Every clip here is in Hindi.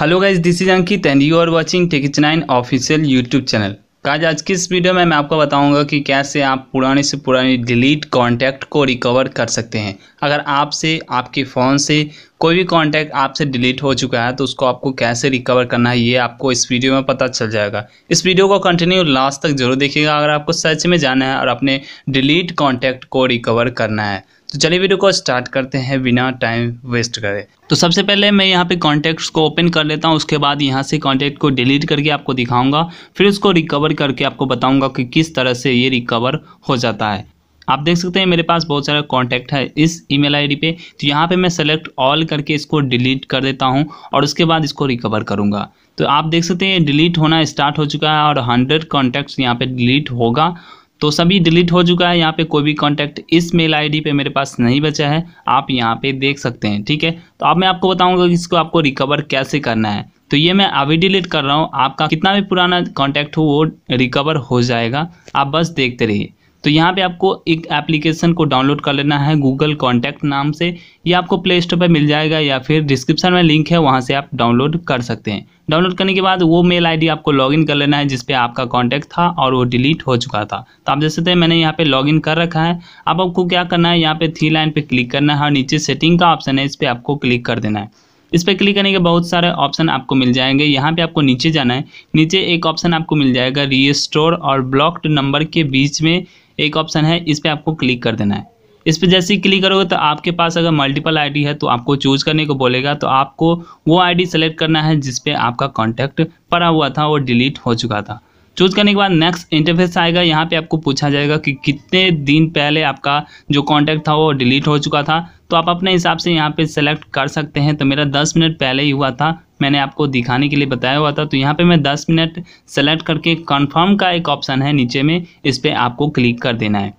hello guys this is Ankit and you are watching each nine official YouTube channel आज आज की इस वीडियो में मैं आपको बताऊंगा कि कैसे आप पुराने से पुराने डिलीट कॉन्टैक्ट को रिकवर कर सकते हैं अगर आपसे आपके फ़ोन से कोई भी कॉन्टैक्ट आपसे डिलीट हो चुका है तो उसको आपको कैसे रिकवर करना है ये आपको इस वीडियो में पता चल जाएगा इस वीडियो को कंटिन्यू लास्ट तक जरूर देखिएगा अगर आपको सच में जाना है और अपने डिलीट कॉन्टैक्ट को रिकवर करना है तो चलिए वीडियो को स्टार्ट करते हैं बिना टाइम वेस्ट करे तो सबसे पहले मैं यहाँ पे कॉन्टैक्ट्स को ओपन कर लेता हूँ उसके बाद यहाँ से कॉन्टैक्ट को डिलीट करके आपको दिखाऊंगा फिर उसको रिकवर करके आपको बताऊंगा कि किस तरह से ये रिकवर हो जाता है आप देख सकते हैं मेरे पास बहुत सारा कॉन्टैक्ट है इस ईमेल आईडी पे तो यहाँ पे मैं सेलेक्ट ऑल करके इसको डिलीट कर देता हूँ और उसके बाद इसको रिकवर करूँगा तो आप देख सकते हैं डिलीट होना स्टार्ट हो चुका है और हंड्रेड कॉन्टैक्ट्स यहाँ पे डिलीट होगा तो सभी डिलीट हो चुका है यहाँ पे कोई भी कॉन्टैक्ट इस मेल आईडी पे मेरे पास नहीं बचा है आप यहाँ पे देख सकते हैं ठीक है तो अब आप मैं आपको बताऊंगा कि इसको आपको रिकवर कैसे करना है तो ये मैं अभी डिलीट कर रहा हूँ आपका कितना भी पुराना कॉन्टैक्ट हो वो रिकवर हो जाएगा आप बस देखते रहिए तो यहाँ पे आपको एक एप्लीकेशन को डाउनलोड कर लेना है गूगल कॉन्टैक्ट नाम से ये आपको प्ले स्टोर पर मिल जाएगा या फिर डिस्क्रिप्शन में लिंक है वहाँ से आप डाउनलोड कर सकते हैं डाउनलोड करने के बाद वो मेल आईडी आपको लॉगिन कर लेना है जिसपे आपका कॉन्टैक्ट था और वो डिलीट हो चुका था तो आप जैसे थे मैंने यहाँ पर लॉगिन कर रखा है अब आपको क्या करना है यहाँ पर थ्री लाइन पर क्लिक करना है और नीचे सेटिंग का ऑप्शन है इस पर आपको क्लिक कर देना है इस पर क्लिक करने के बहुत सारे ऑप्शन आपको मिल जाएंगे यहाँ पे आपको नीचे जाना है नीचे एक ऑप्शन आपको मिल जाएगा रीस्टोर और ब्लॉक्ड नंबर के बीच में एक ऑप्शन है इस पर आपको क्लिक कर देना है इस पर जैसे ही क्लिक करोगे तो आपके पास अगर मल्टीपल आईडी है तो आपको चूज करने को बोलेगा तो आपको वो आईडी सेलेक्ट करना है जिसपे आपका कॉन्टैक्ट पड़ा हुआ था वो डिलीट हो चुका था चूज करने के बाद नेक्स्ट इंटरफेस आएगा यहाँ पे आपको पूछा जाएगा कि कितने दिन पहले आपका जो कॉन्टैक्ट था वो डिलीट हो चुका था तो आप अपने हिसाब से यहाँ पे सेलेक्ट कर सकते हैं तो मेरा 10 मिनट पहले ही हुआ था मैंने आपको दिखाने के लिए बताया हुआ था तो यहाँ पे मैं 10 मिनट सेलेक्ट करके कंफर्म का एक ऑप्शन है नीचे में इस पर आपको क्लिक कर देना है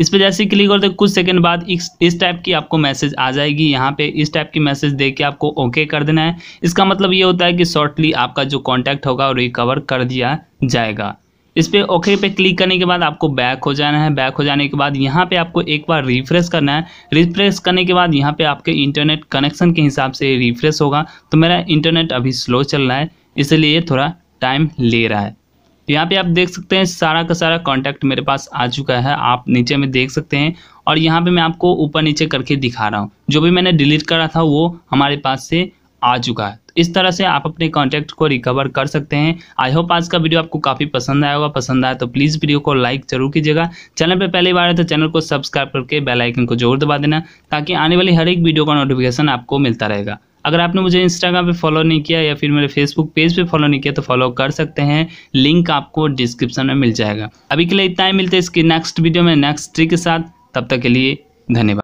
इस पर जैसे क्लिक करते कुछ सेकंड बाद इस टाइप की आपको मैसेज आ जाएगी यहाँ पे इस टाइप की मैसेज दे के आपको ओके कर देना है इसका मतलब ये होता है कि शॉर्टली आपका जो कॉन्टैक्ट होगा रिकवर कर दिया जाएगा इस पर ओके पे क्लिक करने के बाद आपको बैक हो जाना है बैक हो जाने के बाद यहाँ पे आपको एक बार रिफ्रेश करना है रिफ्रेश करने के बाद यहाँ पे आपके इंटरनेट कनेक्शन के हिसाब से रिफ्रेश होगा तो मेरा इंटरनेट अभी स्लो चल रहा है इसलिए थोड़ा टाइम ले रहा है तो यहाँ पे आप देख सकते हैं सारा का सारा कॉन्टैक्ट मेरे पास आ चुका है आप नीचे में देख सकते हैं और यहाँ पे मैं आपको ऊपर नीचे करके दिखा रहा हूँ जो भी मैंने डिलीट करा था वो हमारे पास से आ चुका है तो इस तरह से आप अपने कॉन्टैक्ट को रिकवर कर सकते हैं आई होप आज का वीडियो आपको काफ़ी पसंद आया होगा पसंद आया तो प्लीज़ वीडियो को लाइक जरूर कीजिएगा चैनल पर पहली बार है तो चैनल को सब्सक्राइब करके बेल आइकन को जरूर दबा देना ताकि आने वाली हर एक वीडियो का नोटिफिकेशन आपको मिलता रहेगा अगर आपने मुझे इंस्टाग्राम पे फॉलो नहीं किया या फिर मेरे फेसबुक पेज पे फॉलो नहीं किया तो फॉलो कर सकते हैं लिंक आपको डिस्क्रिप्शन में मिल जाएगा अभी के लिए इतना ही मिलते हैं इसके नेक्स्ट वीडियो में नेक्स्ट ट्रिक के साथ तब तक के लिए धन्यवाद